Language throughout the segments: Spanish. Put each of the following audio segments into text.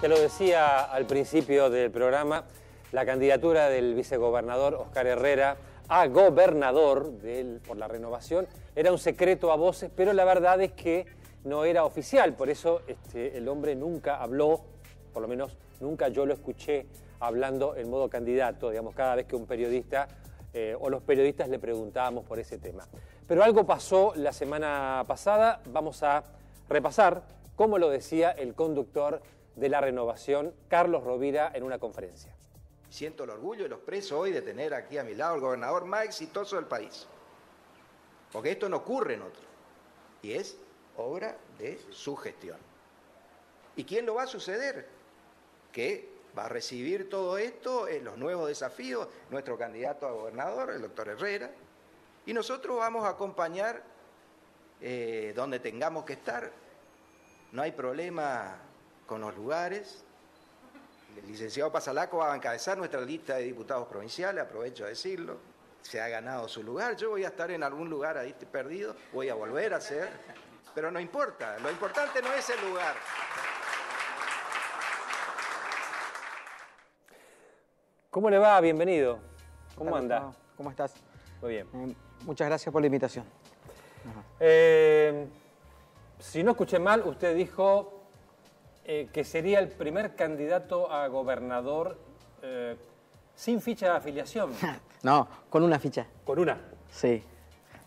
Te lo decía al principio del programa, la candidatura del vicegobernador Oscar Herrera a gobernador por la renovación era un secreto a voces, pero la verdad es que no era oficial, por eso este, el hombre nunca habló, por lo menos nunca yo lo escuché hablando en modo candidato, digamos, cada vez que un periodista eh, o los periodistas le preguntábamos por ese tema. Pero algo pasó la semana pasada, vamos a repasar cómo lo decía el conductor de la renovación, Carlos Rovira, en una conferencia. Siento el orgullo y los presos hoy de tener aquí a mi lado el gobernador más exitoso del país. Porque esto no ocurre en otro. Y es obra de su gestión. ¿Y quién lo va a suceder? Que va a recibir todo esto, en eh, los nuevos desafíos, nuestro candidato a gobernador, el doctor Herrera. Y nosotros vamos a acompañar eh, donde tengamos que estar. No hay problema con los lugares. El licenciado Pasalaco va a encabezar nuestra lista de diputados provinciales, aprovecho a decirlo. Se ha ganado su lugar, yo voy a estar en algún lugar ahí perdido, voy a volver a ser, pero no importa, lo importante no es el lugar. ¿Cómo le va? Bienvenido. ¿Cómo anda? ¿Cómo estás? Muy bien. Eh, muchas gracias por la invitación. Eh, si no escuché mal, usted dijo eh, que sería el primer candidato a gobernador eh, sin ficha de afiliación. no, con una ficha. ¿Con una? Sí,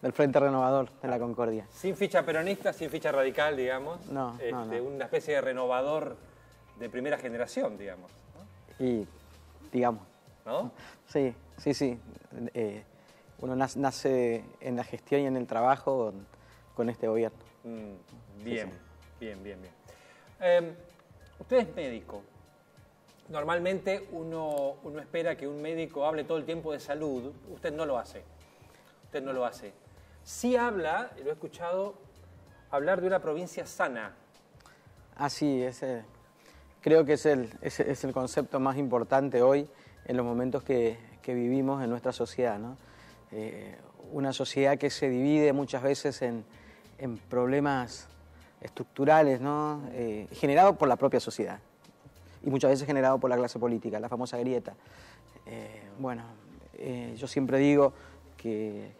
del Frente Renovador de la Concordia. Sin ficha peronista, sin ficha radical, digamos. No, este, Una especie de renovador de primera generación, digamos. Y, digamos. ¿No? Sí, sí, sí. Eh, uno nace en la gestión y en el trabajo con, este gobierno. Mm, bien, bien, bien, bien, em, Usted es médico. Normalmente uno, espera que un médico hable todo el tiempo de salud. Usted no lo hace. Usted no lo hace. Sí habla, lo he escuchado, hablar de una provincia sana. Así, ah, ese, creo que es el, concepto más importante hoy en los momentos que, vivimos en nuestra sociedad. Eh, una sociedad que se divide muchas veces en problemas estructurales, ¿no? Eh, generado por la propia sociedad y muchas veces generado por la clase política, la famosa grieta. Eh, bueno, eh, yo siempre digo que,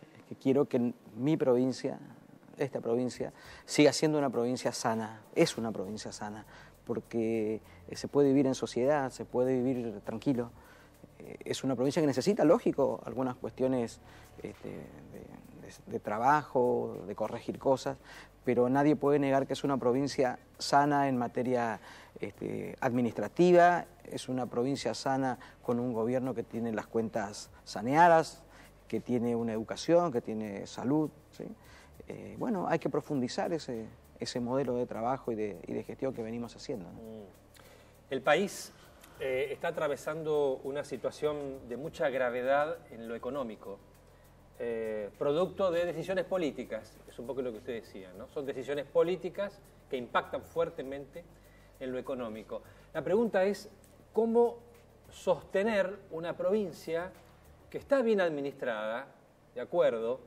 quiero que mi provincia, esta provincia, siga siendo una provincia sana, es una provincia sana, porque se puede vivir en sociedad, se puede vivir tranquilo. es una provincia que necesita, lógico, algunas cuestiones este, de, pues, de trabajo, de corregir cosas, pero nadie puede negar que es una provincia sana en materia este, administrativa, es una provincia sana con un gobierno que tiene las cuentas saneadas, que tiene una educación, que tiene salud. Eh, bueno, hay que profundizar ese, modelo de trabajo y de, gestión que venimos haciendo. Mm. El país eh, está atravesando una situación de mucha gravedad en lo económico. Eh, producto de decisiones políticas, es un poco lo que usted decía, ¿no? Son decisiones políticas que impactan fuertemente en lo económico. La pregunta es, ¿cómo sostener una provincia que está bien administrada, de acuerdo,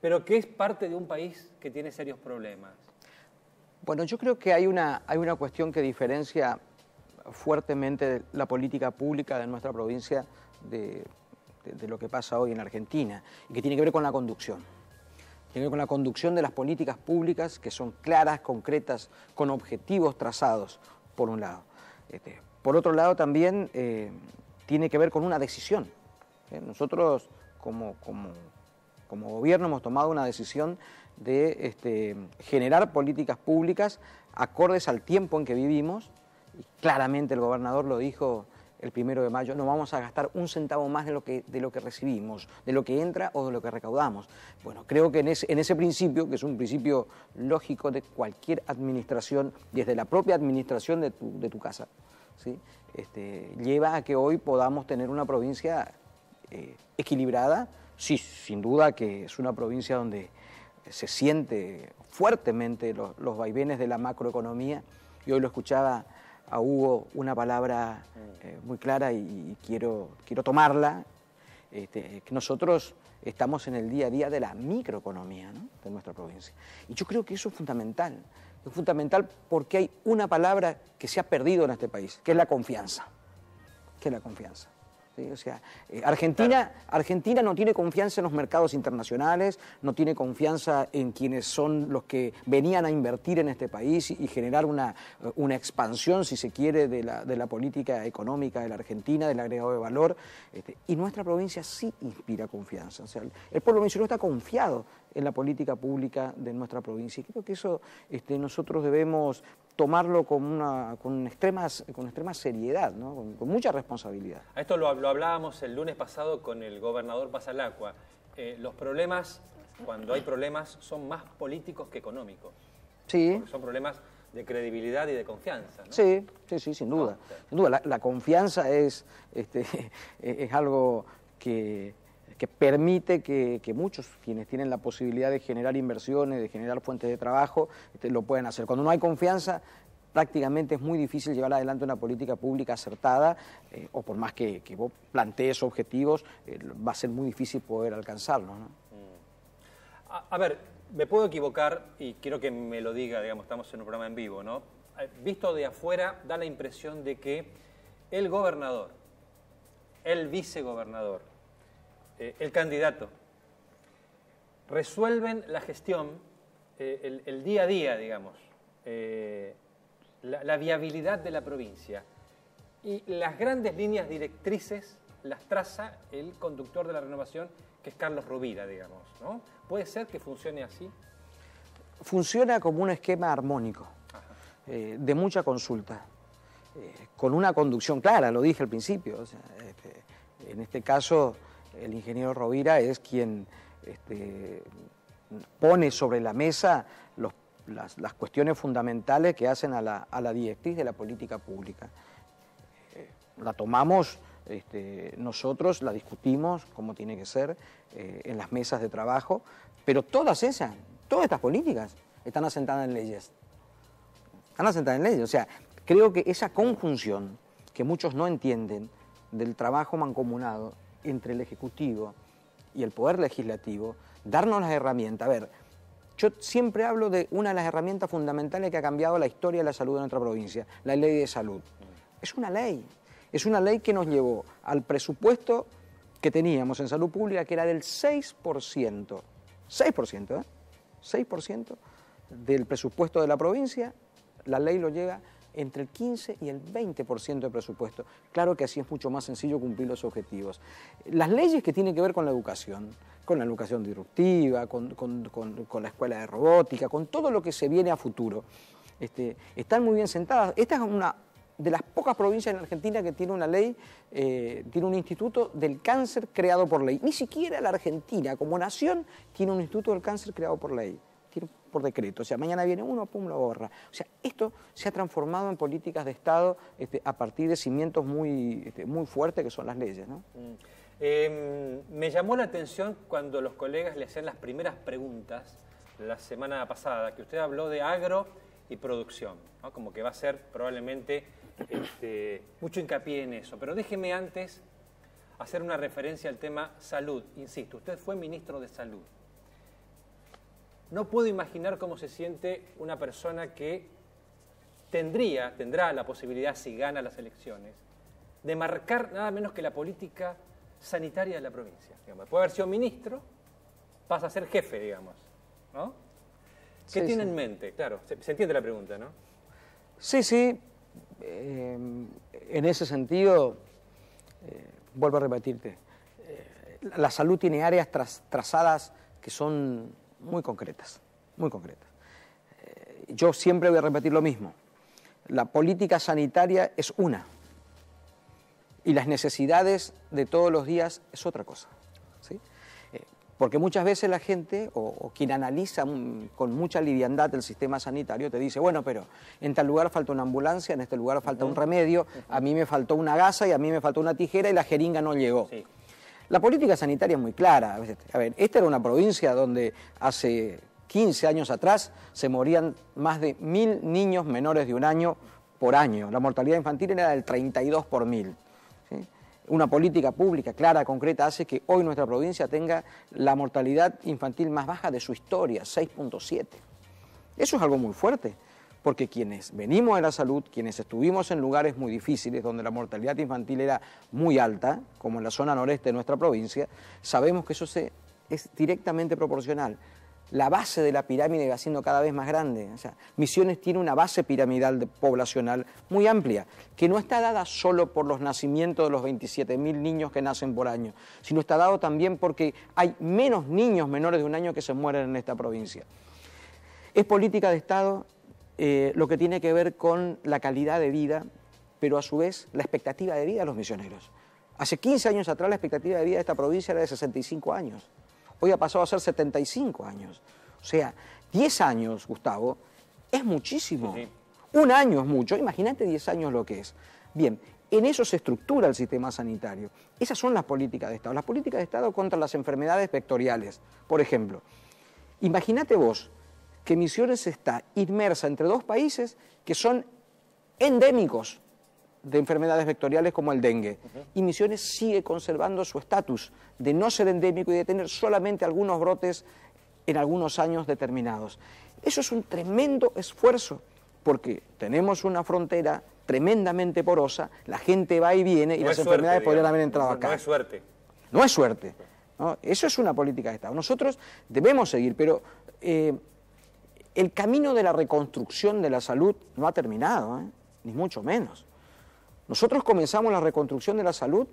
pero que es parte de un país que tiene serios problemas? Bueno, yo creo que hay una, hay una cuestión que diferencia fuertemente la política pública de nuestra provincia de de, lo que pasa hoy en Argentina y que tiene que ver con la conducción. Tiene que ver con la conducción de las políticas públicas que son claras, concretas, con objetivos trazados, por un lado. Este, por otro lado, también eh, tiene que ver con una decisión. Eh, nosotros, como, gobierno, hemos tomado una decisión de este, generar políticas públicas acordes al tiempo en que vivimos. Y claramente el gobernador lo dijo el primero de mayo, no vamos a gastar un centavo más de lo que, de lo que recibimos, de lo que entra o de lo que recaudamos. Bueno, creo que en ese, principio, que es un principio lógico de cualquier administración, desde la propia administración de tu, casa, ¿sí? Este, lleva a que hoy podamos tener una provincia eh, equilibrada, sí, sin duda que es una provincia donde se siente fuertemente los, los vaivenes de la macroeconomía, y hoy lo escuchaba a Hugo una palabra eh, muy clara y, quiero, tomarla, este, que nosotros estamos en el día a día de la microeconomía de nuestra provincia. Y yo creo que eso es fundamental. Es fundamental porque hay una palabra que se ha perdido en este país, que es la confianza. Que es la confianza. O sea, eh, Argentina, Argentina no tiene confianza en los mercados internacionales, no tiene confianza en quienes son los que venían a invertir en este país y, generar eh, una, expansión, si se quiere, de la, de la, política económica de la Argentina, del agregado de valor. Este, y nuestra provincia sí inspira confianza. O sea, el, pueblo venezolano está confiado en la política pública de nuestra provincia. Y creo que eso este, nosotros debemos tomarlo con, una, con, extremas, con extrema seriedad, ¿no? con, mucha responsabilidad. A esto lo, hablábamos el lunes pasado con el gobernador Pasalacua. Eh, los problemas, cuando hay problemas, son más políticos que económicos. Sí. son problemas de credibilidad y de confianza. Sí, sí, sí, sin duda. Ah, sin duda, la, confianza este, es, es algo que que permite que, muchos quienes tienen la posibilidad de generar inversiones, de generar fuentes de trabajo, este, lo puedan hacer. Cuando no hay confianza, prácticamente es muy difícil llevar adelante una política pública acertada, eh, o por más que, vos plantees objetivos, eh, va a ser muy difícil poder alcanzarlo. Mm. a, ver, me puedo equivocar y quiero que me lo diga, digamos, estamos en un programa en vivo, ¿no? Eh, visto de afuera, da la impresión de que el gobernador, el vicegobernador, eh, el candidato. Resuelven la gestión, eh, el, día a día, digamos, eh, la, viabilidad de la provincia. Y las grandes líneas directrices las traza el conductor de la renovación, que es Carlos Rubira, digamos. ¿Puede ser que funcione así? Funciona como un esquema armónico, de mucha consulta, con una conducción clara, lo dije al principio. Este, en este caso, el ingeniero Rovira es quien este, pone sobre la mesa las, cuestiones fundamentales que hacen a la, directriz de la política pública. Eh, la tomamos este, nosotros, la discutimos como tiene que ser eh, en las mesas de trabajo, pero todas esas, todas estas políticas están asentadas en leyes. Están asentadas en leyes. O sea, creo que esa conjunción que muchos no entienden del trabajo mancomunado entre el Ejecutivo y el Poder Legislativo, darnos las herramientas. A ver, yo siempre hablo de una de las herramientas fundamentales que ha cambiado la historia de la salud de nuestra provincia, la ley de salud. Es una ley, es una ley que nos llevó al presupuesto que teníamos en salud pública, que era del 6%, 6%, ¿eh? 6% del presupuesto de la provincia, la ley lo lleva entre el 15 y el 20% de presupuesto. Claro que así es mucho más sencillo cumplir los objetivos. Las leyes que tienen que ver con la educación, con la educación disruptiva, con, la escuela de robótica, con todo lo que se viene a futuro, este, están muy bien sentadas. Esta es una de las pocas provincias en Argentina que tiene una ley, eh, tiene un instituto del cáncer creado por ley. Ni siquiera la Argentina como nación tiene un instituto del cáncer creado por ley por decreto. O sea, mañana viene uno, pum, lo borra. O sea, esto se ha transformado en políticas de Estado este, a partir de cimientos muy, este, muy fuertes que son las leyes. Mm. Em, me llamó la atención cuando los colegas le hacían las primeras preguntas la semana pasada, que usted habló de agro y producción, como que va a ser probablemente este, mucho hincapié en eso. Pero déjeme antes hacer una referencia al tema salud. Insisto, usted fue ministro de salud. No puedo imaginar cómo se siente una persona que tendría, tendrá la posibilidad, si gana las elecciones, de marcar nada menos que la política sanitaria de la provincia. Puede haber sido ministro, pasa a ser jefe, digamos. ¿Qué tiene en mente? Claro, se, entiende la pregunta, ¿no? Sí, sí. Eh, en ese sentido, eh, vuelvo a repetirte, eh, la salud tiene áreas trazadas que son muy concretas, muy concretas. Eh, yo siempre voy a repetir lo mismo. La política sanitaria es una y las necesidades de todos los días es otra cosa. ¿sí? Eh, porque muchas veces la gente o, quien analiza mm, con mucha liviandad el sistema sanitario te dice, bueno, pero en tal lugar falta una ambulancia, en este lugar falta un remedio, a mí me faltó una gasa y a mí me faltó una tijera y la jeringa no llegó. Sí. La política sanitaria es muy clara. A ver, esta era una provincia donde hace 15 años atrás se morían más de mil niños menores de un año por año. La mortalidad infantil era del 32 por mil. Una política pública clara, concreta, hace que hoy nuestra provincia tenga la mortalidad infantil más baja de su historia, 6.7. Eso es algo muy fuerte porque quienes venimos de la salud, quienes estuvimos en lugares muy difíciles, donde la mortalidad infantil era muy alta, como en la zona noreste de nuestra provincia, sabemos que eso se, es directamente proporcional. La base de la pirámide va siendo cada vez más grande. Misiones tiene una base piramidal poblacional muy amplia, que no está dada solo por los nacimientos de los 27.000 niños que nacen por año, sino está dado también porque hay menos niños menores de un año que se mueren en esta provincia. Es política de Estado eh, lo que tiene que ver con la calidad de vida, pero a su vez la expectativa de vida de los misioneros. Hace 15 años atrás la expectativa de vida de esta provincia era de 65 años. Hoy ha pasado a ser 75 años. O sea, 10 años, Gustavo, es muchísimo. Un año es mucho. Imagínate 10 años lo que es. Bien, en eso se estructura el sistema sanitario. Esas son las políticas de Estado. Las políticas de Estado contra las enfermedades vectoriales, por ejemplo. Imagínate vos que Misiones está inmersa entre dos países que son endémicos de enfermedades vectoriales como el dengue. Y Misiones sigue conservando su estatus de no ser endémico y de tener solamente algunos brotes en algunos años determinados. Eso es un tremendo esfuerzo, porque tenemos una frontera tremendamente porosa, la gente va y viene y las enfermedades podrían haber entrado acá. No es suerte. No es suerte. Eso es una política de Estado. Nosotros debemos seguir, pero eh, el camino de la reconstrucción de la salud no ha terminado, ¿eh? ni mucho menos. Nosotros comenzamos la reconstrucción de la salud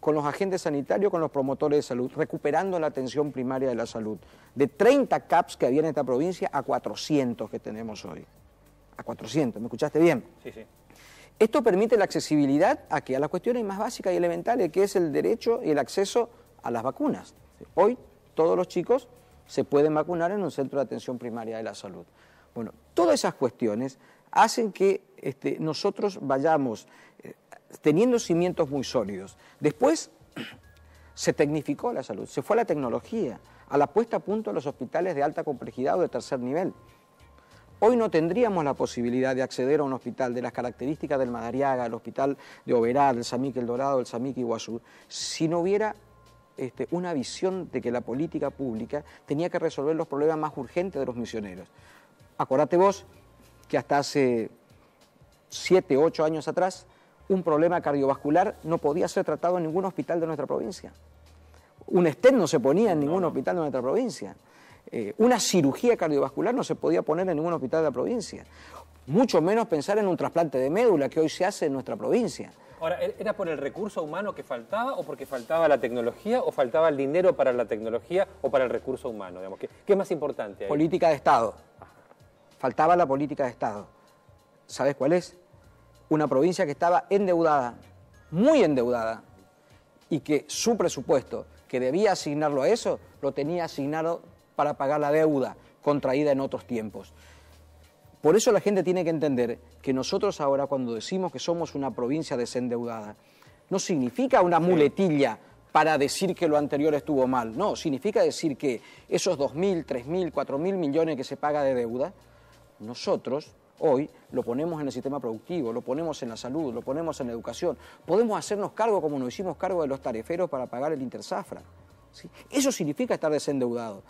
con los agentes sanitarios, con los promotores de salud, recuperando la atención primaria de la salud. De 30 CAPS que había en esta provincia a 400 que tenemos hoy. A 400, ¿me escuchaste bien? Sí, sí. Esto permite la accesibilidad a, que a las cuestiones más básicas y elementales, que es el derecho y el acceso a las vacunas. Hoy todos los chicos se pueden vacunar en un centro de atención primaria de la salud. Bueno, todas esas cuestiones hacen que este, nosotros vayamos eh, teniendo cimientos muy sólidos. Después se tecnificó la salud, se fue a la tecnología, a la puesta a punto de los hospitales de alta complejidad o de tercer nivel. Hoy no tendríamos la posibilidad de acceder a un hospital de las características del Madariaga, el hospital de Oberá, del Samique El Dorado, del Samique Iguazú, si no hubiera este, una visión de que la política pública tenía que resolver los problemas más urgentes de los misioneros. Acordate vos que hasta hace siete, ocho años atrás, un problema cardiovascular no podía ser tratado en ningún hospital de nuestra provincia. Un estén no se ponía en ningún hospital de nuestra provincia. Eh, una cirugía cardiovascular no se podía poner en ningún hospital de la provincia mucho menos pensar en un trasplante de médula que hoy se hace en nuestra provincia. Ahora, ¿e-, ¿era por el recurso humano que faltaba o porque faltaba la tecnología o faltaba el dinero para la tecnología o para el recurso humano? ¿Qué, qué es más importante? Política de Estado. Faltaba la política de Estado. ¿Sabes cuál es? Una provincia que estaba endeudada, muy endeudada, y que su presupuesto, que debía asignarlo a eso, lo tenía asignado para pagar la deuda contraída en otros tiempos. Por eso la gente tiene que entender que nosotros ahora cuando decimos que somos una provincia desendeudada, no significa una muletilla para decir que lo anterior estuvo mal, no, significa decir que esos 2.000, 3.000, 4.000 millones que se paga de deuda, nosotros hoy lo ponemos en el sistema productivo, lo ponemos en la salud, lo ponemos en la educación, podemos hacernos cargo como nos hicimos cargo de los tareferos para pagar el intersafra. Eso significa estar desendeudado.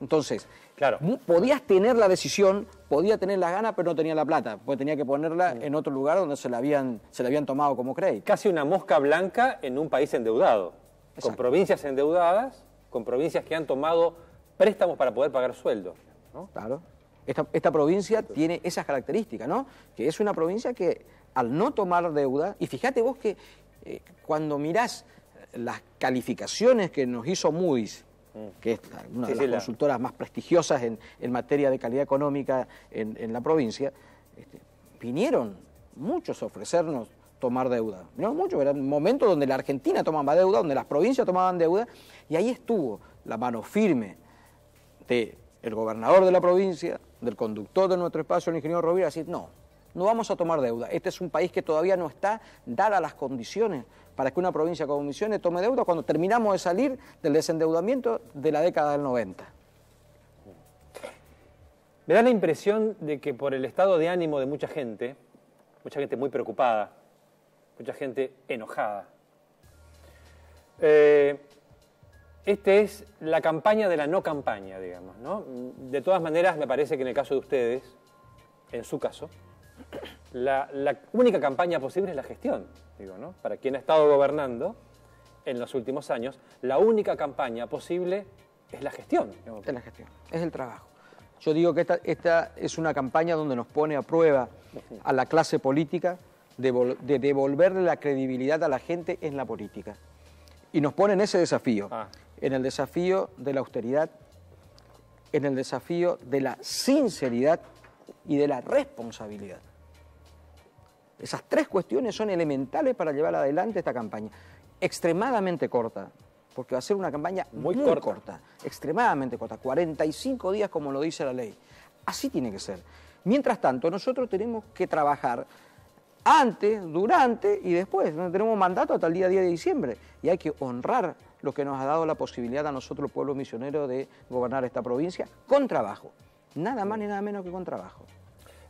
Entonces, claro. podías tener la decisión, podía tener las ganas, pero no tenía la plata, porque tenía que ponerla en otro lugar donde se la habían, tomado como crédito. Casi una mosca blanca en un país endeudado, con provincias endeudadas, con provincias que han tomado préstamos para poder pagar sueldos. Claro. Esta, provincia tiene esas características, ¿no? Que es una provincia que al no tomar deuda, y fíjate vos que eh, cuando mirás las calificaciones que nos hizo Moody's que es una de las consultoras más prestigiosas en, materia de calidad económica en, la provincia, este, vinieron muchos a ofrecernos tomar deuda. Vinieron muchos, era momentos momento donde la Argentina tomaba deuda, donde las provincias tomaban deuda, y ahí estuvo la mano firme del el gobernador de la provincia, del conductor de nuestro espacio, el ingeniero Rovira, así no, no vamos a tomar deuda. Este es un país que todavía no está dada las condiciones para que una provincia como Misiones tome deuda cuando terminamos de salir del desendeudamiento de la década del 90. Me da la impresión de que por el estado de ánimo de mucha gente, mucha gente muy preocupada, mucha gente enojada, eh, esta es la campaña de la no campaña, digamos. De todas maneras, me parece que en el caso de ustedes, en su caso, la, única campaña posible es la gestión, digo, ¿no? Para quien ha estado gobernando en los últimos años, la única campaña posible es la gestión. Es la gestión, es el trabajo. Yo digo que esta, es una campaña donde nos pone a prueba a la clase política de, devolverle la credibilidad a la gente en la política. Y nos pone en ese desafío, ah. en el desafío de la austeridad, en el desafío de la sinceridad y de la responsabilidad. Esas tres cuestiones son elementales para llevar adelante esta campaña. Extremadamente corta, porque va a ser una campaña muy, corta. extremadamente corta, 45 días como lo dice la ley. Así tiene que ser. Mientras tanto, nosotros tenemos que trabajar antes, durante y después. tenemos mandato hasta el día 10 de diciembre y hay que honrar lo que nos ha dado la posibilidad a nosotros, pueblo misionero, de gobernar esta provincia con trabajo. Nada más ni nada menos que con trabajo.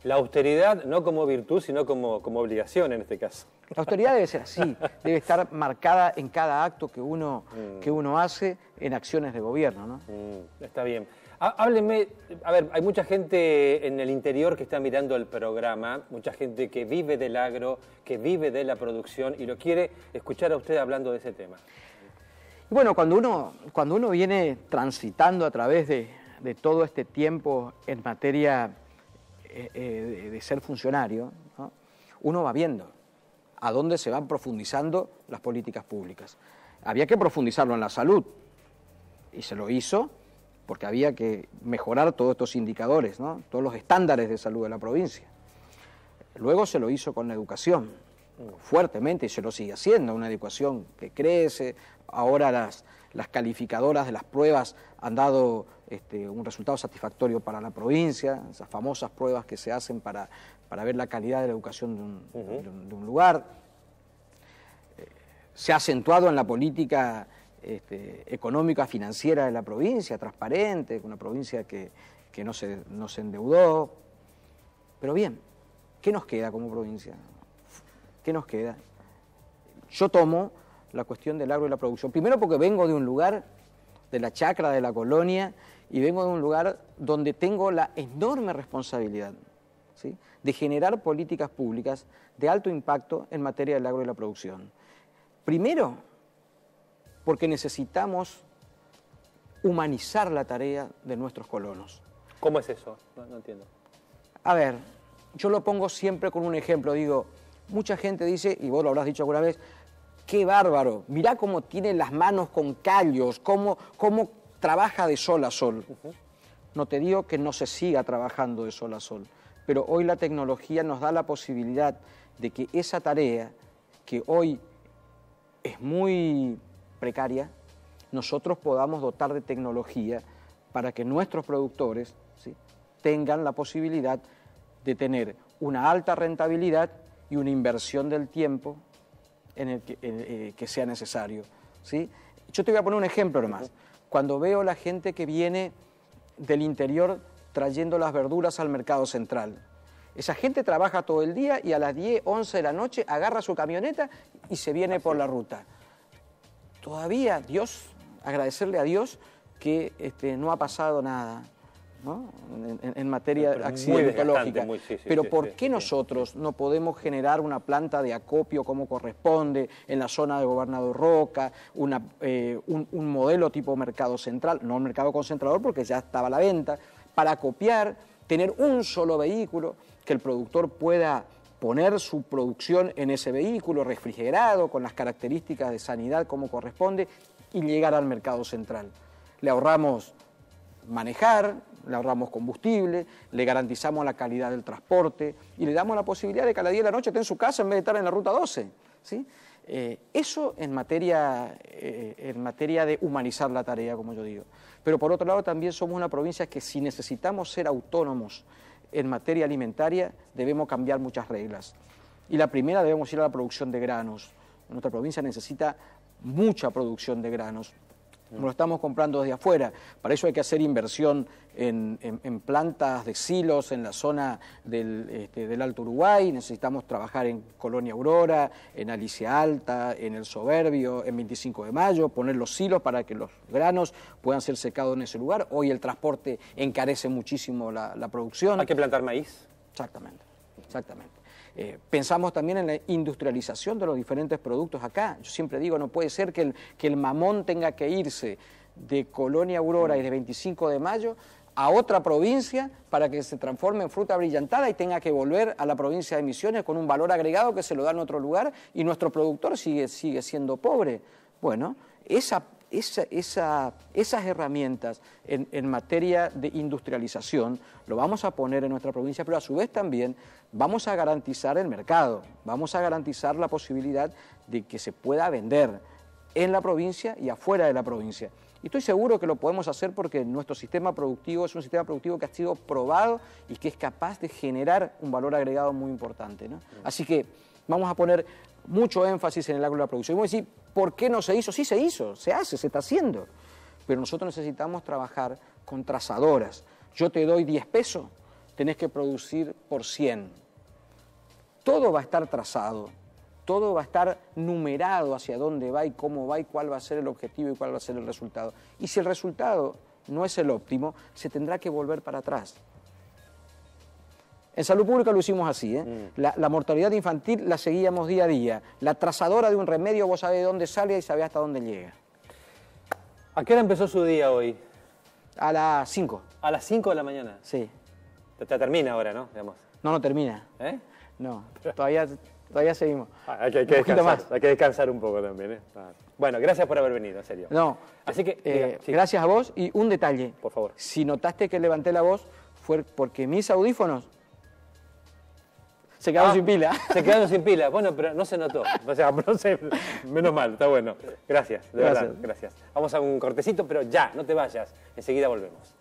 La austeridad no como virtud, sino como, como obligación en este caso. La austeridad debe ser así, debe estar marcada en cada acto que uno, mm. que uno hace en acciones de gobierno. ¿no? Mm, está bien. Hábleme, a ver, hay mucha gente en el interior que está mirando el programa, mucha gente que vive del agro, que vive de la producción y lo quiere escuchar a usted hablando de ese tema. Bueno, cuando uno, cuando uno viene transitando a través de, de todo este tiempo en materia eh, eh, de ser funcionario, uno va viendo a dónde se van profundizando las políticas públicas. Había que profundizarlo en la salud y se lo hizo porque había que mejorar todos estos indicadores, todos los estándares de salud de la provincia. Luego se lo hizo con la educación, fuertemente, y se lo sigue haciendo, una educación que crece, ahora las, las calificadoras de las pruebas han dado este, un resultado satisfactorio para la provincia, esas famosas pruebas que se hacen para, ver la calidad de la educación de un, lugar. Eh, se ha acentuado en la política este, económica, financiera de la provincia, transparente, una provincia que, que no, se, no se endeudó. Pero bien, ¿qué nos queda como provincia? ¿Qué nos queda? Yo tomo la cuestión del agro y la producción. Primero porque vengo de un lugar, de la chacra, de la colonia, y vengo de un lugar donde tengo la enorme responsabilidad ¿sí? de generar políticas públicas de alto impacto en materia del agro y la producción. Primero, porque necesitamos humanizar la tarea de nuestros colonos. ¿Cómo es eso? No, entiendo. A ver, yo lo pongo siempre con un ejemplo. Digo, mucha gente dice, y vos lo habrás dicho alguna vez, qué bárbaro, mirá cómo tiene las manos con callos, cómo, cómo trabaja de sol a sol. No te digo que no se siga trabajando de sol a sol, pero hoy la tecnología nos da la posibilidad de que esa tarea, que hoy es muy precaria, nosotros podamos dotar de tecnología para que nuestros productores tengan la posibilidad de tener una alta rentabilidad y una inversión del tiempo en el que, eh, sea necesario. Yo te voy a poner un ejemplo nomás cuando veo la gente que viene del interior trayendo las verduras al mercado central. Esa gente trabaja todo el día y a las 10, 11 de la noche agarra su camioneta y se viene por la ruta. Todavía Dios, agradecerle a Dios que este, no ha pasado nada en, materia de pero ¿por qué nosotros no podemos generar una planta de acopio como corresponde en la zona de Gobernador Roca, eh, un, modelo tipo mercado central, no un mercado concentrador porque ya estaba la venta, para acopiar, tener un solo vehículo que el productor pueda poner su producción en ese vehículo refrigerado, con las características de sanidad como corresponde, y llegar al mercado central. Le ahorramos manejar, le ahorramos combustible, le garantizamos la calidad del transporte y le damos la posibilidad de que a la 10 de la noche esté en su casa en vez de estar en la ruta 12. ¿sí? Eh, eso en materia, eh, en materia de humanizar la tarea, como yo digo. Pero por otro lado también somos una provincia que si necesitamos ser autónomos en materia alimentaria, debemos cambiar muchas reglas. Y la primera debemos ir a la producción de granos. Nuestra provincia necesita mucha producción de granos. No lo estamos comprando desde afuera. Para eso hay que hacer inversión en, plantas de silos en la zona del, este, del, Alto Uruguay, necesitamos trabajar en Colonia Aurora, en Alicia Alta, en El Soberbio, en 25 de Mayo, poner los silos para que los granos puedan ser secados en ese lugar. Hoy el transporte encarece muchísimo la producción. Hay que plantar maíz. Exactamente, exactamente. Eh, pensamos también en la industrialización de los diferentes productos acá. Yo siempre digo, no puede ser que el, mamón tenga que irse de Colonia Aurora y de 25 de mayo a otra provincia para que se transforme en fruta brillantada y tenga que volver a la provincia de Misiones con un valor agregado que se lo da en otro lugar y nuestro productor sigue, siendo pobre. Bueno, esas herramientas en materia de industrialización lo vamos a poner en nuestra provincia, pero a su vez también vamos a garantizar el mercado, vamos a garantizar la posibilidad de que se pueda vender en la provincia y afuera de la provincia. Y estoy seguro que lo podemos hacer porque nuestro sistema productivo es un sistema productivo que ha sido probado y que es capaz de generar un valor agregado muy importante. Así que vamos a poner mucho énfasis en el ángulo de la producción. Y vamos a decir, ¿por qué no se hizo? Sí se hizo, se hace, se está haciendo. Pero nosotros necesitamos trabajar con trazadoras. Yo te doy 10 pesos, tenés que producir por 100. Todo va a estar trazado, todo va a estar numerado hacia dónde va y cómo va y cuál va a ser el objetivo y cuál va a ser el resultado. Y si el resultado no es el óptimo, se tendrá que volver para atrás. En salud pública lo hicimos así. ¿eh? Mm. La, la, mortalidad infantil la seguíamos día a día. La trazadora de un remedio vos sabés de dónde sale y sabés hasta dónde llega. ¿A qué hora empezó su día hoy? A las 5. ¿A las 5 de la mañana? Sí. Ya termina ahora, ¿no? No, no termina. ¿Eh? No, todavía, todavía seguimos. Ah, hay, que, descansar, un poco también. ¿eh? Bueno, gracias por haber venido, en serio. No, así que eh, gracias a vos y un detalle. Por favor. Si notaste que levanté la voz fue porque mis audífonos se quedaron ah, sin pila. Se quedaron sin pila. Bueno, pero no se notó. O sea, menos mal, está bueno. Gracias, de verdad, gracias. Vamos a un cortecito, pero ya, no te vayas. Enseguida volvemos.